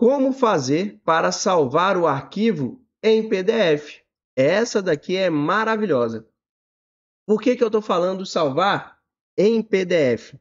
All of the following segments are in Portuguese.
Como fazer para salvar o arquivo em PDF? Essa daqui é maravilhosa. Por que, que eu estou falando salvar em PDF?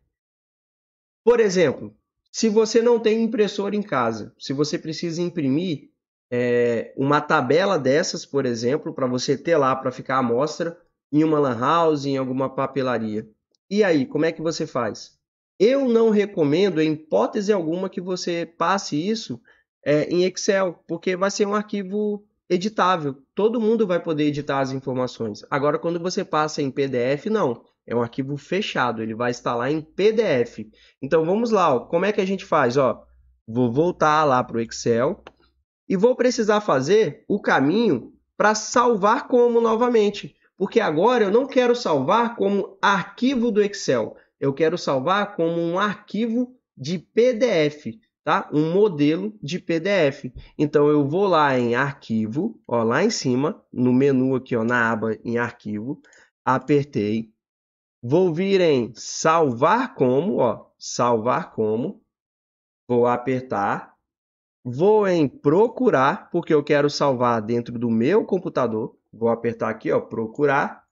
Por exemplo, se você não tem impressora em casa, se você precisa imprimir é, uma tabela dessas, por exemplo, para você ter lá para ficar à mostra em uma lan house, em alguma papelaria. E aí, como é que você faz? Eu não recomendo, em hipótese alguma, que você passe isso é, em Excel, porque vai ser um arquivo editável. Todo mundo vai poder editar as informações. Agora, quando você passa em PDF, não. É um arquivo fechado, ele vai estar lá em PDF. Então vamos lá, ó. como é que a gente faz? Ó, vou voltar lá para o Excel e vou precisar fazer o caminho para salvar como novamente. Porque agora eu não quero salvar como arquivo do Excel eu quero salvar como um arquivo de PDF, tá? Um modelo de PDF. Então eu vou lá em arquivo, ó, lá em cima, no menu aqui, ó, na aba em arquivo, apertei, vou vir em salvar como, ó, salvar como, vou apertar, vou em procurar, porque eu quero salvar dentro do meu computador, vou apertar aqui, ó, procurar,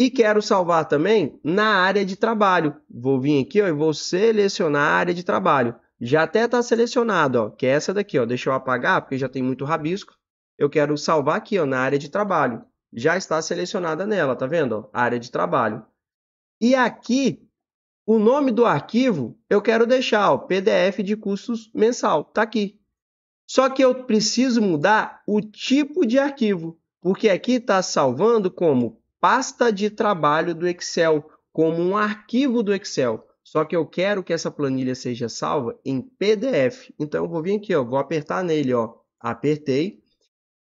e quero salvar também na área de trabalho. Vou vir aqui ó, e vou selecionar a área de trabalho. Já até está selecionado, ó, que é essa daqui. Ó. Deixa eu apagar, porque já tem muito rabisco. Eu quero salvar aqui ó, na área de trabalho. Já está selecionada nela, tá vendo? Ó, área de trabalho. E aqui, o nome do arquivo, eu quero deixar ó, PDF de custos mensal. Está aqui. Só que eu preciso mudar o tipo de arquivo, porque aqui está salvando como pasta de trabalho do Excel, como um arquivo do Excel. Só que eu quero que essa planilha seja salva em PDF. Então eu vou vir aqui, ó, vou apertar nele, ó, apertei.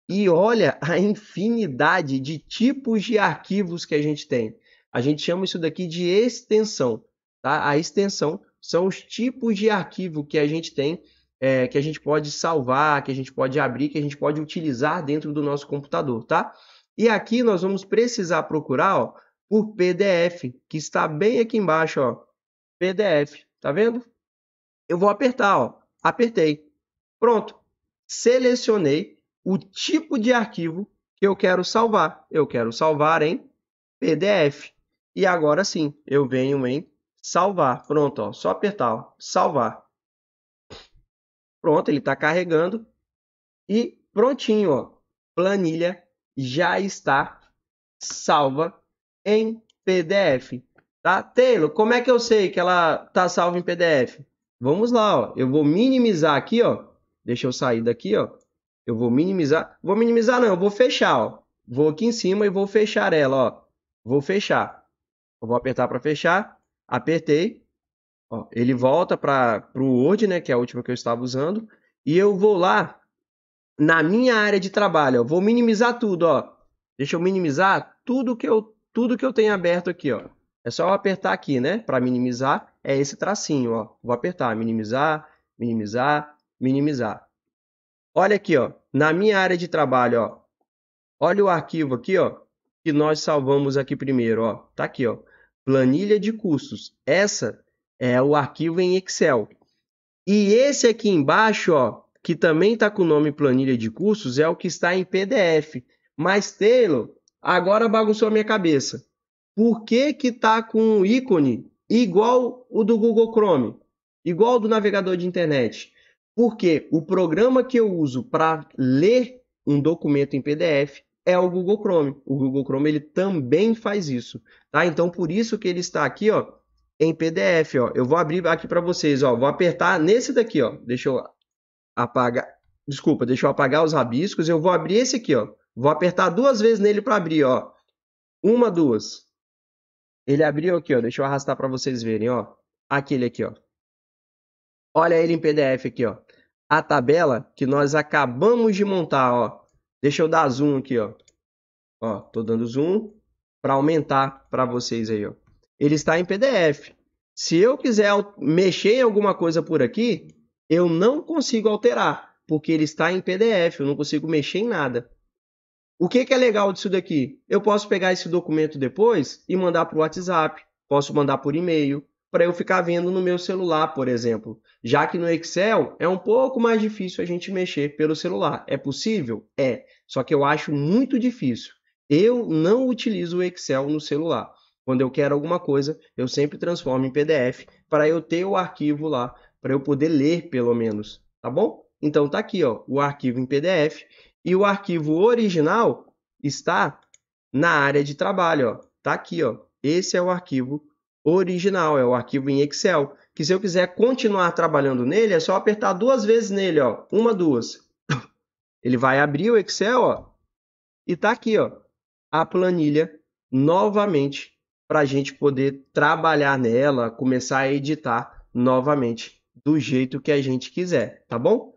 E olha a infinidade de tipos de arquivos que a gente tem. A gente chama isso daqui de extensão. Tá? A extensão são os tipos de arquivo que a gente tem, é, que a gente pode salvar, que a gente pode abrir, que a gente pode utilizar dentro do nosso computador, tá? E aqui nós vamos precisar procurar ó, por PDF, que está bem aqui embaixo, ó. PDF, tá vendo? Eu vou apertar, ó. Apertei. Pronto. Selecionei o tipo de arquivo que eu quero salvar. Eu quero salvar em PDF. E agora sim, eu venho em salvar. Pronto, ó. Só apertar, ó. Salvar. Pronto, ele está carregando. E prontinho, ó. Planilha já está salva em PDF. Tá? Taylor, como é que eu sei que ela tá salva em PDF? Vamos lá, ó. Eu vou minimizar aqui, ó. Deixa eu sair daqui, ó. Eu vou minimizar. Vou minimizar não, eu vou fechar, ó. Vou aqui em cima e vou fechar ela, ó. Vou fechar. Eu vou apertar para fechar. Apertei. Ó, ele volta para o Word, né, que é a última que eu estava usando. E eu vou lá na minha área de trabalho. Ó, vou minimizar tudo, ó. Deixa eu minimizar tudo que eu, tudo que eu tenho aberto aqui, ó. É só eu apertar aqui, né? Para minimizar, é esse tracinho, ó. Vou apertar, minimizar, minimizar, minimizar. Olha aqui, ó. Na minha área de trabalho, ó. Olha o arquivo aqui, ó. Que nós salvamos aqui primeiro, ó. Tá aqui, ó. Planilha de custos. Essa é o arquivo em Excel. E esse aqui embaixo, ó, que também está com o nome planilha de cursos, é o que está em PDF. Mas, Taylor, agora bagunçou a minha cabeça. Por que que tá com um ícone igual o do Google Chrome? Igual do navegador de internet? Porque o programa que eu uso para ler um documento em PDF é o Google Chrome. O Google Chrome ele também faz isso, tá? Então por isso que ele está aqui, ó, em PDF, ó. Eu vou abrir aqui para vocês, ó. Vou apertar nesse daqui, ó. Deixa eu apagar, desculpa, deixa eu apagar os rabiscos, eu vou abrir esse aqui, ó. Vou apertar duas vezes nele para abrir, ó. Uma, duas. Ele abriu aqui, ó. Deixa eu arrastar para vocês verem, ó. Aquele aqui, ó. Olha ele em PDF aqui, ó. A tabela que nós acabamos de montar, ó. Deixa eu dar zoom aqui, ó. Ó, tô dando zoom para aumentar para vocês aí, ó. Ele está em PDF. Se eu quiser mexer em alguma coisa por aqui, eu não consigo alterar, porque ele está em PDF, eu não consigo mexer em nada. O que, que é legal disso daqui? Eu posso pegar esse documento depois e mandar para o WhatsApp, posso mandar por e-mail, para eu ficar vendo no meu celular, por exemplo. Já que no Excel é um pouco mais difícil a gente mexer pelo celular. É possível? É. Só que eu acho muito difícil. Eu não utilizo o Excel no celular. Quando eu quero alguma coisa, eu sempre transformo em PDF para eu ter o arquivo lá para eu poder ler pelo menos, tá bom? Então tá aqui, ó, o arquivo em PDF e o arquivo original está na área de trabalho, ó. Tá aqui, ó. Esse é o arquivo original, é o arquivo em Excel, que se eu quiser continuar trabalhando nele, é só apertar duas vezes nele, ó, uma, duas. Ele vai abrir o Excel, ó, e tá aqui, ó, a planilha novamente para a gente poder trabalhar nela, começar a editar novamente do jeito que a gente quiser, tá bom?